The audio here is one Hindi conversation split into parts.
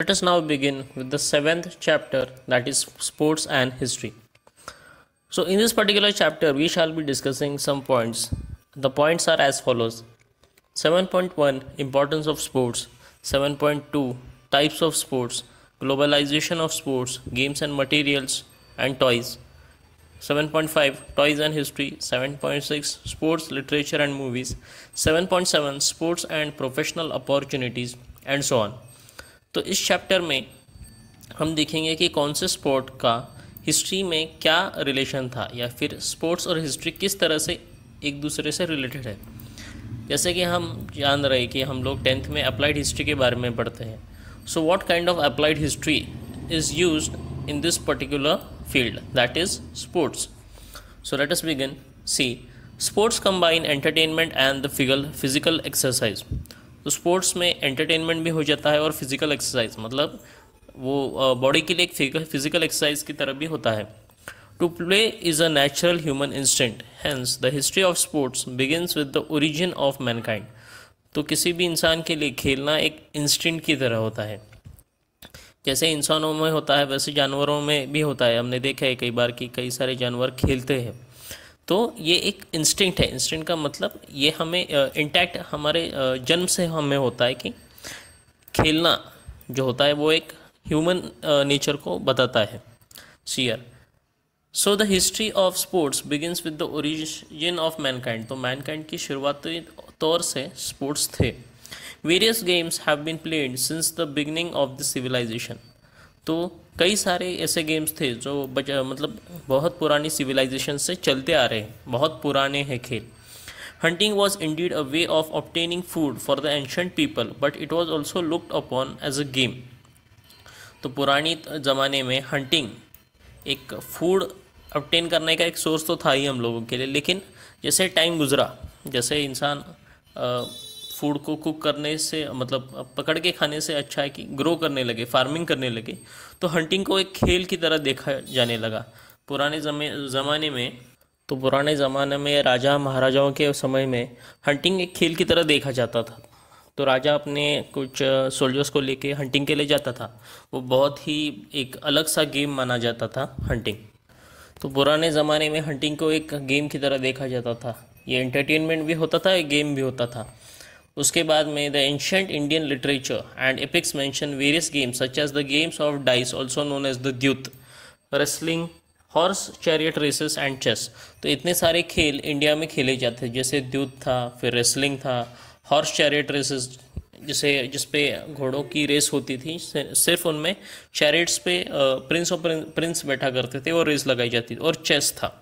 Let us now begin with the seventh chapter that is sports and history. So, in this particular chapter, we shall be discussing some points. The points are as follows 7.1 Importance of sports, 7.2 Types of sports, Globalization of sports, Games and materials, and toys. 7.5 Toys and history, 7.6 Sports, literature, and movies, 7.7 Sports and professional opportunities, and so on. तो इस चैप्टर में हम देखेंगे कि कौन से स्पोर्ट का हिस्ट्री में क्या रिलेशन था या फिर स्पोर्ट्स और हिस्ट्री किस तरह से एक दूसरे से रिलेटेड है जैसे कि हम जान रहे कि हम लोग टेंथ में अप्लाइड हिस्ट्री के बारे में पढ़ते हैं so what kind of applied history is use in this particular field that is sports so let us begin see sports combine entertainment and the फिगल फिजिकल एक्सरसाइज तो स्पोर्ट्स में एंटरटेनमेंट भी हो जाता है और फिज़िकल एक्सरसाइज मतलब वो बॉडी के लिए एक फिज़िकल एक्सरसाइज की तरह भी होता है to play is a natural human instinct hence the history of sports begins with the origin of mankind तो किसी भी इंसान के लिए खेलना एक इंस्टेंट की तरह होता है जैसे इंसानों में होता है वैसे जानवरों में भी होता है हमने देखा है कई बार कि कई सारे जानवर खेलते हैं तो ये एक इंस्टिंक्ट है इंस्टिंक्ट का मतलब ये हमें इंटैक्ट हमारे जन्म से हमें होता है कि खेलना जो होता है वो एक ह्यूमन नेचर को बताता है सीयर so the history of sports begins with the origin of mankind तो मैनकाइंड की शुरुआती तौर से स्पोर्ट्स थे various games have been played since the beginning of the civilization तो कई सारे ऐसे गेम्स थे जो बच, मतलब बहुत पुरानी सिविलाइजेशन से चलते आ रहे हैं बहुत पुराने हैं खेल hunting was indeed a way of obtaining food for the ancient people but it was also looked upon as a game तो पुरानी ज़माने में हंटिंग एक फूड ऑप्टेन करने का एक सोर्स तो था ही हम लोगों के लिए लेकिन जैसे टाइम गुजरा जैसे इंसान फूड को कुक करने से मतलब पकड़ के खाने से अच्छा है कि ग्रो करने लगे फार्मिंग करने लगे तो हंटिंग को एक खेल की तरह देखा जाने लगा पुराने ज़माने में तो पुराने ज़माने में राजा महाराजाओं के समय में हंटिंग एक खेल की तरह देखा जाता था तो राजा अपने कुछ सोल्जर्स को लेके हंटिंग के लिए जाता था वो बहुत ही एक अलग सा गेम माना जाता था हंटिंग तो पुराने ज़माने में हंटिंग को एक गेम की तरह देखा जाता था ये एंटरटेनमेंट भी होता था गेम भी होता था उसके बाद में the ancient Indian literature and epics mention various games such as the games of dice also known as the dyut wrestling horse chariot races and chess तो इतने सारे खेल इंडिया में खेले जाते हैं जैसे द्यूत था फिर रेसलिंग था हॉर्स चैरियट रेसेस जिसे जिस पे घोड़ों की रेस होती थी सिर्फ उनमें चैरिट्स पे प्रिंस और प्रिंस बैठा करते थे और रेस लगाई जाती थी और चेस था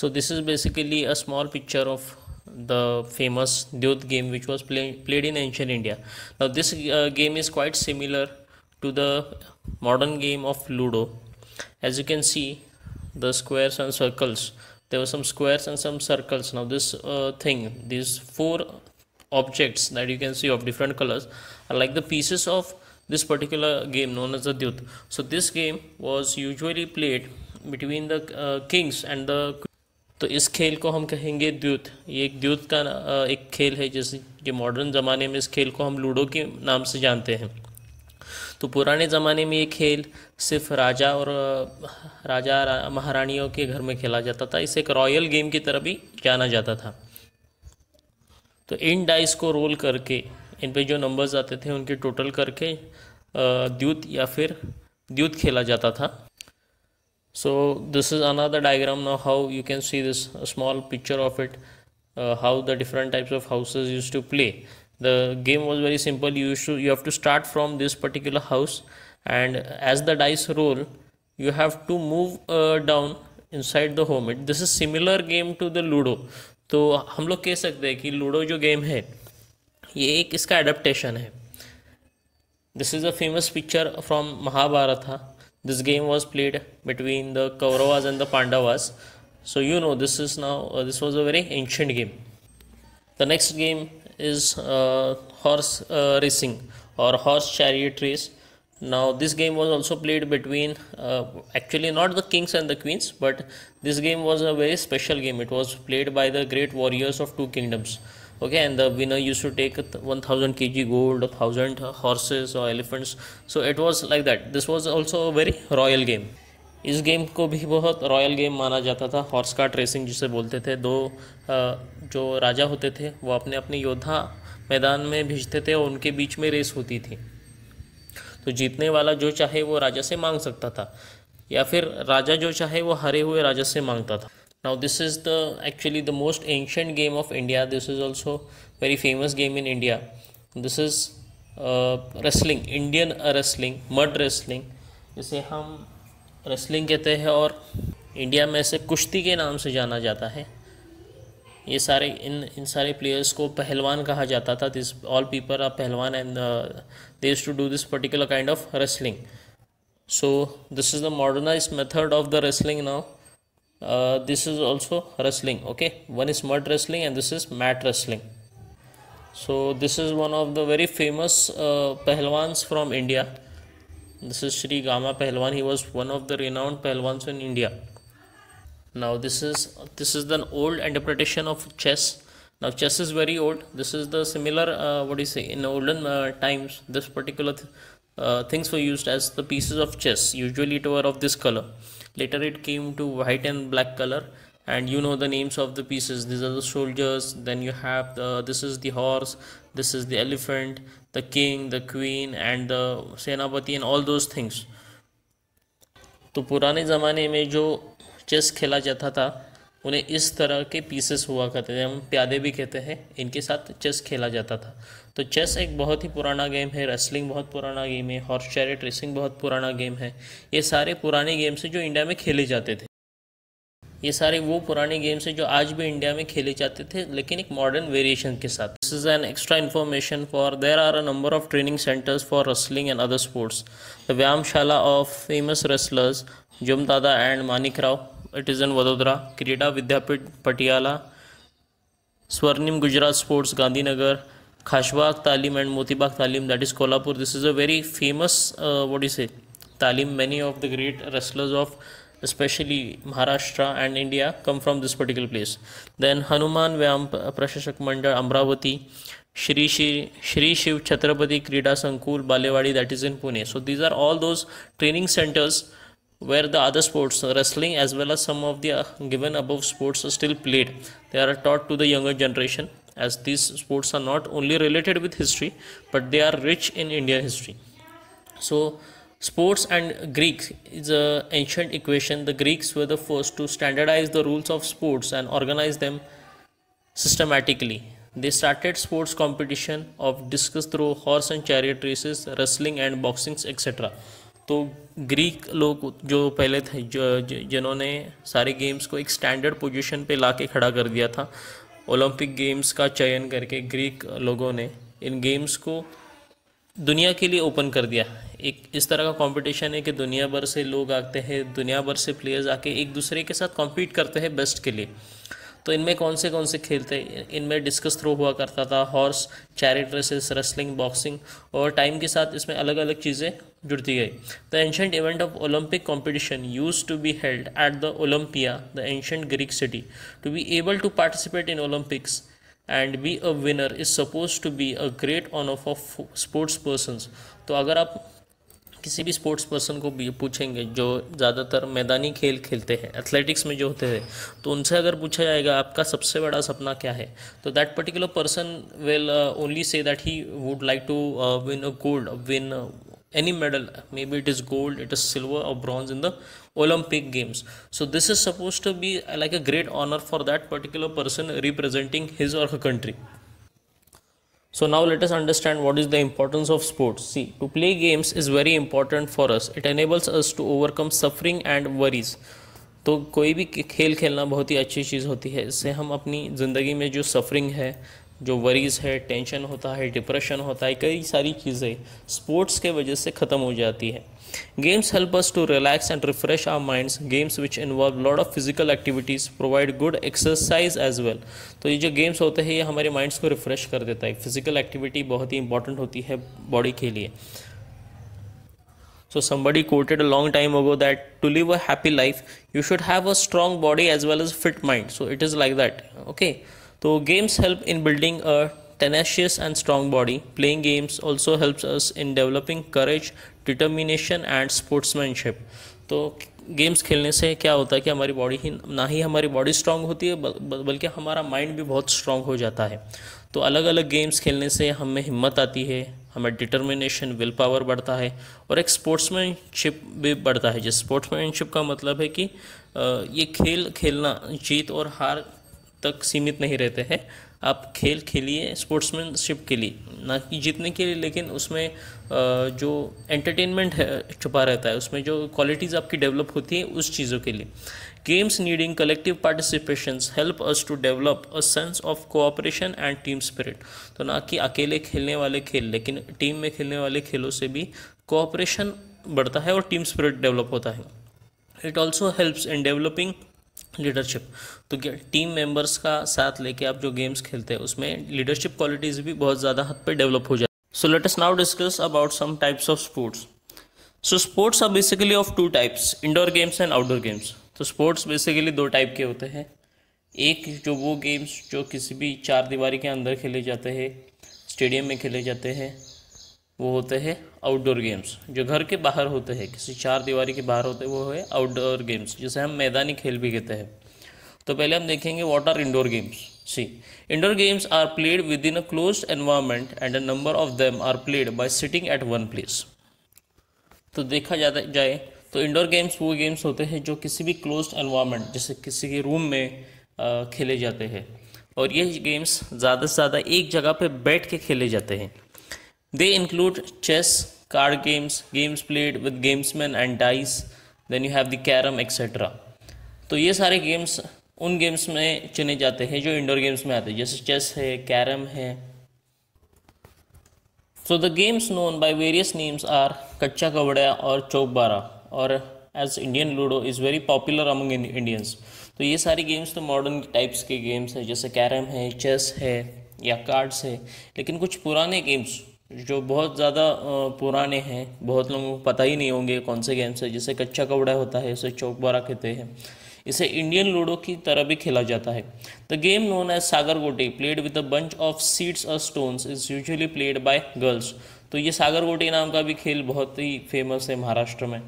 so this is basically a small picture of the famous Dyot game which was play, played in ancient India. Now this uh, game is quite similar to the modern game of Ludo. As you can see the squares and circles there were some squares and some circles now this uh, thing these four objects that you can see of different colors are like the pieces of this particular game known as the Dyut. So this game was usually played between the uh, kings and the तो इस खेल को हम कहेंगे द्यूत ये एक द्यूत का एक खेल है जैसे जो मॉडर्न ज़माने में इस खेल को हम लूडो के नाम से जानते हैं तो पुराने ज़माने में ये खेल सिर्फ राजा और राजा रा, महारानियों के घर में खेला जाता था इसे एक रॉयल गेम की तरह भी जाना जाता था तो इन डाइस को रोल करके इन पे जो नंबर्स आते थे उनके टोटल करके द्यूत या फिर द्यूत खेला जाता था so this is another diagram now how you can see this small picture of it uh, how the different types of houses used to play the game was very simple you should you have to start from this particular house and as the dice roll you have to move uh, down inside the home it this is similar game to the ludo तो हम लोग कह सकते हैं कि लूडो जो गेम है ये एक इसका एडप्टेशन है this is a famous picture from Mahabharata था this game was played between the kauravas and the pandavas so you know this is now uh, this was a very ancient game the next game is uh, horse uh, racing or horse chariot race now this game was also played between uh, actually not the kings and the queens but this game was a very special game it was played by the great warriors of two kingdoms okay and the winner used to take 1000 kg gold 1000 horses or elephants so it was like that this was also a very royal game इस गेम को भी बहुत रॉयल गेम माना जाता था हॉर्स का ट्रेसिंग जिसे बोलते थे दो जो राजा होते थे वो अपने अपने योद्धा मैदान में भेजते थे और उनके बीच में रेस होती थी तो जीतने वाला जो चाहे वो राजा से मांग सकता था या फिर राजा जो चाहे वो हारे हुए राजा से मांगता था now this is the actually the most ancient game of india this is also very famous game in india this is uh, wrestling indian wrestling mud wrestling जिसे हम रेसलिंग कहते हैं और इंडिया में इसे कुश्ती के नाम से जाना जाता है ये सारे इन इन सारे प्लेयर्स को पहलवान कहा जाता था this all people are pehlwan and this to do this particular kind of wrestling so this is the modernize method of the wrestling now uh, this is also wrestling okay one is mud wrestling and this is mat wrestling so this is one of the very famous uh, pahlwans from india this is Sri Gama Pahlwan. He was one of the renowned Pahlwans in India. Now this is this is the old interpretation of chess. Now chess is very old. This is the similar uh, what do you say in olden uh, times. This particular th uh, things were used as the pieces of chess. Usually it were of this color later it came to white and black color and you know the names of the pieces these are the soldiers then you have the this is the horse this is the elephant the king the queen and the senapati and all those things तो पुराने ज़माने में जो चेस खेला जाता था उन्हें इस तरह के पीसेस हुआ करते थे हम प्यादे भी कहते हैं इनके साथ चेस खेला जाता था तो चेस एक बहुत ही पुराना गेम है रेसलिंग बहुत पुराना गेम है हॉर्स चैरिट रेसिंग बहुत पुराना गेम है ये सारे पुराने गेम्स हैं जो इंडिया में खेले जाते थे ये सारे वो पुराने गेम्स हैं जो आज भी इंडिया में खेले जाते थे लेकिन एक मॉडर्न वेरिएशन के साथ this is an extra information for there are a number of training centres for wrestling and other sports the vyayamshala of famous wrestlers Jumdada and Manik Rao it is in Vadodara Krida Vidyapeeth Patiala स्वर्णिम गुजरात स्पोर्ट्स गांधीनगर खाशबाग तालीम and Motibag Talim that is Kolhapur this is a very famous what is a talim many of the great wrestlers of specially Maharashtra and India come from this particular place then Hanuman Vyayam Prashasak Mandal Amravati Shri Shri Shri Shiv Chhatrapati Krida Sankul Balewadi that is in Pune so these are all those training centres where the other sports wrestling as well as some of the uh, given above sports are still played they are taught to the younger generation as these sports are not only related with history but they are rich in indian history so sports and greek is a ancient equation the greeks were the first to standardize the rules of sports and organize them systematically they started sports competition of discus throw horse and chariot races wrestling and boxing etc तो ग्रीक लोग जो पहले थे जो जिन्होंने सारे गेम्स को एक स्टैंडर्ड पोजीशन पे ला के खड़ा कर दिया था ओलंपिक गेम्स का चयन करके ग्रीक लोगों ने इन गेम्स को दुनिया के लिए ओपन कर दिया एक इस तरह का कंपटीशन है कि दुनिया भर से लोग आते हैं दुनिया भर से प्लेयर्स आके एक दूसरे के साथ कॉम्पीट करते हैं बेस्ट के लिए तो इनमें कौन से कौन से खेल थे इनमें डिस्कस थ्रो हुआ करता था horse chariot races wrestling boxing और टाइम के साथ इसमें अलग अलग चीज़ें जुड़ती गई the ancient event of Olympic competition use to be held at the Olympia the ancient Greek city to be able to participate in Olympics and be a winner is suppose to be a great honour of sports person तो अगर आप किसी भी स्पोर्ट्स पर्सन को भी पूछेंगे जो ज़्यादातर मैदानी खेल खेलते हैं एथलेटिक्स में जो होते हैं तो उनसे अगर पूछा जाएगा आपका सबसे बड़ा सपना क्या है तो that particular person will only say that he would like to win a gold win any medal may be it is gold it is silver or bronze in the Olympic games so this is suppose to be like a great honour for that particular person representing his or country So now let us understand what is the importance of sports. See, to play games is very important for us. It enables us to overcome suffering and worries. तो कोई भी खेल खेलना बहुत ही अच्छी चीज़ होती है इससे हम अपनी ज़िंदगी में जो सफरिंग है जो वरीज़ है टेंशन होता है डिप्रेशन होता है कई सारी चीज़ें स्पोर्ट्स के वजह से ख़त्म हो जाती है Games help us to relax and refresh our minds. Games which involve lot of physical activities provide good exercise as well. तो ये जो games होते हैं ये हमारे minds को refresh कर देता है Physical activity बहुत ही important होती है body के लिए So somebody quoted a long time ago that to live a happy life, you should have a strong body as well as fit mind. So it is like that. Okay. तो games help in building a tenacious and strong body, playing games also helps us in developing courage, determination and sportsmanship. तो गेम्स खेलने से क्या होता है कि हमारी बॉडी ही ना ही हमारी बॉडी स्ट्रांग होती है बल्कि हमारा माइंड भी बहुत स्ट्रांग हो जाता है तो अलग अलग गेम्स खेलने से हमें हिम्मत आती है हमें डिटर्मिनेशन विल पावर बढ़ता है और एक स्पोर्ट्समैनशिप भी बढ़ता है जिस स्पोर्ट्समैनशिप का मतलब है कि ये खेल खेलना जीत और हार तक सीमित नहीं रहते हैं आप खेल खेलिए स्पोर्ट्समैनशिप के लिए ना कि जीतने के लिए लेकिन उसमें जो एंटरटेनमेंट है छुपा रहता है उसमें जो क्वालिटीज़ आपकी डेवलप होती है उस चीज़ों के लिए games needing collective participation help us to develop a sense of cooperation and team spirit तो ना कि अकेले खेलने वाले खेल लेकिन टीम में खेलने वाले खेलों से भी कोऑपरेशन बढ़ता है और टीम स्पिरिट डेवलप होता है it also helps in developing leadership तो टीम मेंबर्स का साथ लेके आप जो गेम्स खेलते हैं उसमें लीडरशिप क्वालिटीज़ भी बहुत ज़्यादा हद पे डेवलप हो जाती so let us now discuss about some types of sports so sports are basically of two types indoor games and outdoor games तो स्पोर्ट्स बेसिकली दो टाइप के होते हैं एक जो वो गेम्स जो किसी भी चार दीवारी के अंदर खेले जाते हैं स्टेडियम में खेले जाते हैं वो होते हैं आउटडोर गेम्स जो घर के बाहर होते हैं किसी चार दीवारी के बाहर होते हैं वो है आउटडोर गेम्स जिसे हम मैदानी खेल भी कहते हैं तो पहले हम देखेंगे what are indoor games see indoor games are played within a close environment and a number of them are played by sitting at one place तो देखा जाता जाए तो इंडोर गेम्स वो गेम्स होते हैं जो किसी भी क्लोज एनवायरमेंट जैसे किसी के रूम में खेले जाते हैं और ये गेम्स ज़्यादा से ज़्यादा एक जगह पे बैठ के खेले जाते हैं They include chess, card games, games played with gamesmen and dice, then you have the carom etc. तो ये सारे गेम्स उन गेम्स में चुने जाते हैं जो इंडोर गेम्स में आते हैं जैसे चेस है कैरम है so the games known by various names are Kacha Kabada or Chokbara or as Indian ludo is very popular among Indians तो ये सारी गेम्स तो मॉडर्न टाइप्स के गेम्स हैं जैसे कैरम है चेस है या कार्ड्स है लेकिन कुछ पुराने गेम्स जो बहुत ज़्यादा पुराने हैं बहुत लोगों को पता ही नहीं होंगे कौन से गेम्स है जैसे कच्चा कपड़ा होता है उसे बारा कहते हैं इसे इंडियन लूडो की तरह भी खेला जाता है the game known as Sagar Goti played with a bunch of seeds or stones is usually played by girls तो ये सागर गोटी नाम का भी खेल बहुत ही फेमस है महाराष्ट्र में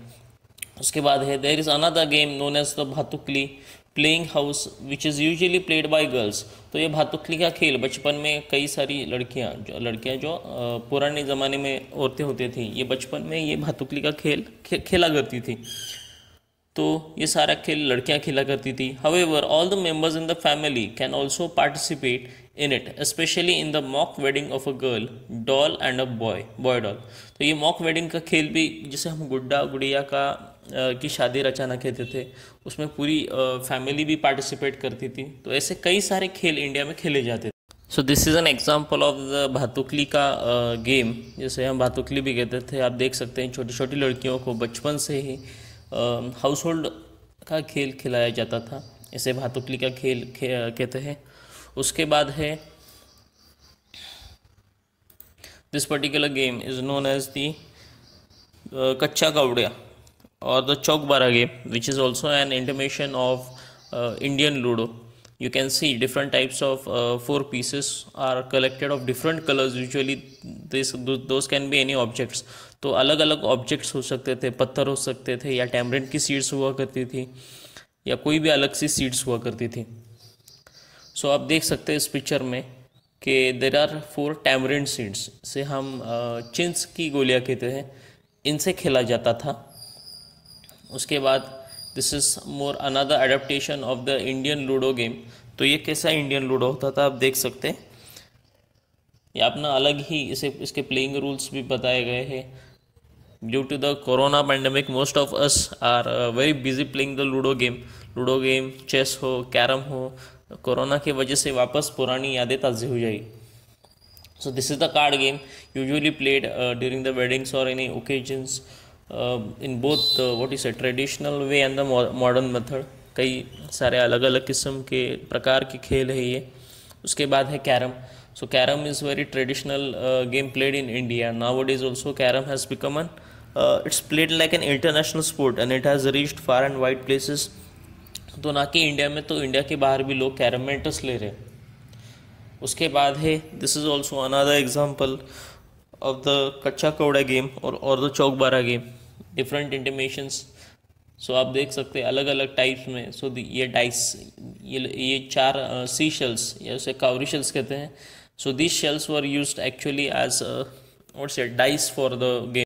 उसके बाद है there is another game known as the Bhatukli playing house which is usually played by girls तो ये भातुकली का खेल बचपन में कई सारी लड़कियाँ जो लड़कियाँ जो पुराने ज़माने में औरतें होती थी ये बचपन में ये भातुकली का खेल खे, खेला करती थी तो ये सारा खेल लड़कियाँ खेला करती थी however all the members in the family can also participate in it specially in the mock wedding of a girl doll and a boy boy doll तो ये मॉक वेडिंग का खेल भी जिसे हम गुड्डा गुड़िया का की शादी रचाना कहते थे उसमें पूरी फैमिली भी पार्टिसिपेट करती थी तो ऐसे कई सारे खेल इंडिया में खेले जाते थे so this is an example of the Bhatukli का गेम जैसे हम भातुकली भी कहते थे आप देख सकते हैं छोटी छोटी लड़कियों को बचपन से ही हाउस होल्ड का खेल खिलाया जाता था इसे भातुकली का खेल कहते हैं उसके बाद है this particular game is known as the Kacha Kawdiya or the Chokbara game which is also an intimation of uh, Indian Ludo. You can see different types of uh, four pieces are collected of different colors. Usually this those can be any objects. तो अलग अलग ऑब्जेक्ट्स हो सकते थे पत्थर हो सकते थे या टैमरेंट की सीड्स हुआ करती थी या कोई भी अलग सी सीड्स हुआ करती थी सो so, आप देख सकते हैं इस पिक्चर में कि there are four tamarind seeds से हम चिंस की गोलियाँ कहते हैं इनसे खेला जाता था उसके बाद this is more another adaptation of the Indian ludo game तो ये कैसा इंडियन लूडो होता था आप देख सकते हैं ये अपना अलग ही इसे इसके प्लेइंग रूल्स भी बताए गए हैं due to the corona pandemic most of us are very busy playing the ludo game ludo game chess हो कैरम हो कोरोना की वजह से वापस पुरानी यादें ताज़ी हो जाएगी so this is the card game usually played during the weddings or any occasions in both what is a traditional way and the modern method कई सारे अलग अलग किस्म के प्रकार के खेल है ये उसके बाद है carrom so carrom is very traditional game played in India now it is also carrom has become an it's played like an international sport and it has reached far and wide places तो ना कि इंडिया में तो इंडिया के बाहर भी लोग कैरम में इंटरेस्ट ले रहे हैं उसके बाद है this is also another example of the Kacha kawda game or, or the Chokbara game. Different intimations. So so, आप देख सकते हैं अलग अलग टाइप्स में सो so, ये डाइस ये ये चार सी uh, शेल्स या उसे कावरी शेल्स कहते हैं so this shells were use actually as what's dice for the game